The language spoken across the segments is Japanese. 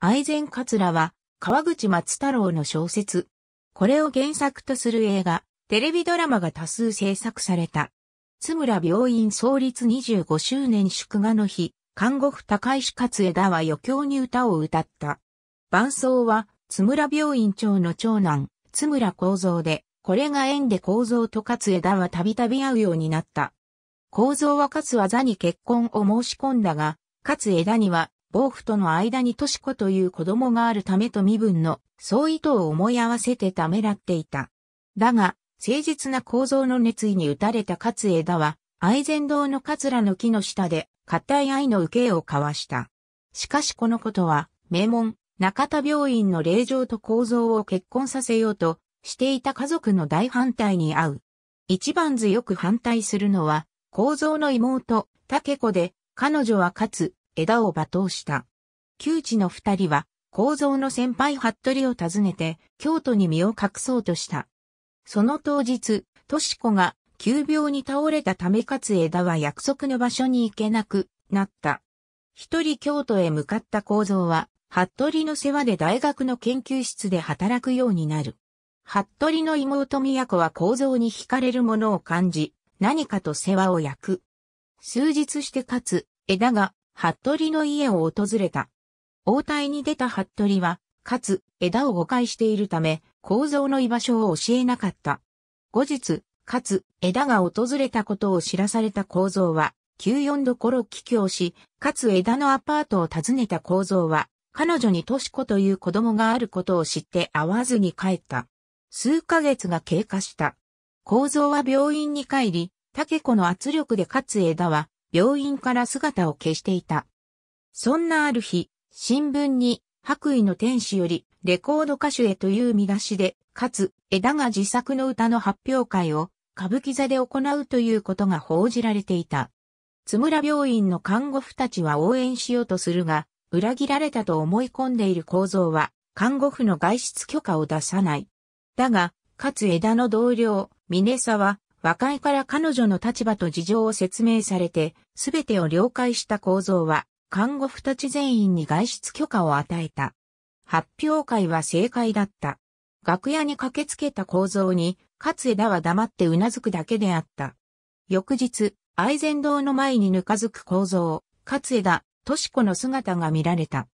愛禅桂は、川口松太郎の小説。これを原作とする映画、テレビドラマが多数制作された。津村病院創立25周年祝賀の日、看護婦高石勝枝は余興に歌を歌った。伴奏は、津村病院長の長男、津村幸三で、これが縁で幸三と勝枝はたびたび会うようになった。幸三は勝技に結婚を申し込んだが、勝枝には暴父との間に敏子という子供があるためと身分の相違等を思い合わせてためらっていた。だが、誠実な構造の熱意に打たれた勝枝は、愛禅堂の桂の木の下で、固い愛の受けを交わした。しかしこのことは、名門、中田病院の霊場と構造を結婚させようとしていた家族の大反対に遭う。一番強く反対するのは、構造の妹、竹子で、彼女はかつ、枝を罵倒した。旧知の二人は、構造の先輩服部を訪ねて、京都に身を隠そうとした。その当日、とし子が、急病に倒れたためかつ枝は約束の場所に行けなくなった。一人京都へ向かった構造は、服部の世話で大学の研究室で働くようになる。服部の妹宮子は構造に惹かれるものを感じ、何かと世話を焼く。数日してかつ、枝が服部の家を訪れた。応対に出た服部は、かつ、枝を誤解しているため、構造の居場所を教えなかった。後日、かつ、枝が訪れたことを知らされた構造は、94どころ帰郷し、かつ枝のアパートを訪ねた構造は、彼女にとし子という子供があることを知って会わずに帰った。数ヶ月が経過した。構造は病院に帰り、竹子の圧力でかつ枝は病院から姿を消していた。そんなある日、新聞に白衣の天使よりレコード歌手へという見出しで、かつ枝が自作の歌の発表会を歌舞伎座で行うということが報じられていた。津村病院の看護婦たちは応援しようとするが、裏切られたと思い込んでいる構造は、看護婦の外出許可を出さない。だが、かつ枝の同僚、峰沢、和解から彼女の立場と事情を説明されて、すべてを了解した構造は、看護婦たち全員に外出許可を与えた。発表会は正解だった。楽屋に駆けつけた構造に、勝枝は黙って頷くだけであった。翌日、愛禅堂の前にぬかずく構造、勝枝、とし子の姿が見られた。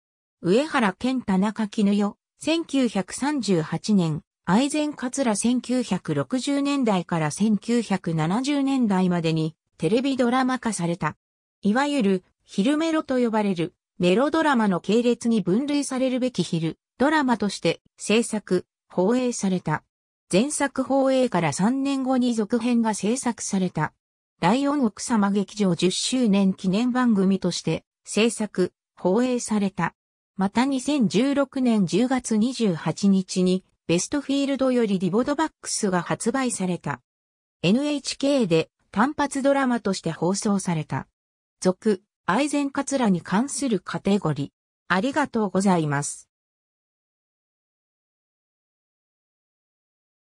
上原健田中絹代、1938年、アイゼンカツラ1960年代から1970年代までにテレビドラマ化された。いわゆる昼メロと呼ばれるメロドラマの系列に分類されるべき昼ドラマとして制作、放映された。前作放映から3年後に続編が制作された。ライオン奥様劇場10周年記念番組として制作、放映された。また2016年10月28日にベストフィールドよりリボドバックスが発売された。NHK で単発ドラマとして放送された。続、愛禅カツラに関するカテゴリー。ありがとうございます。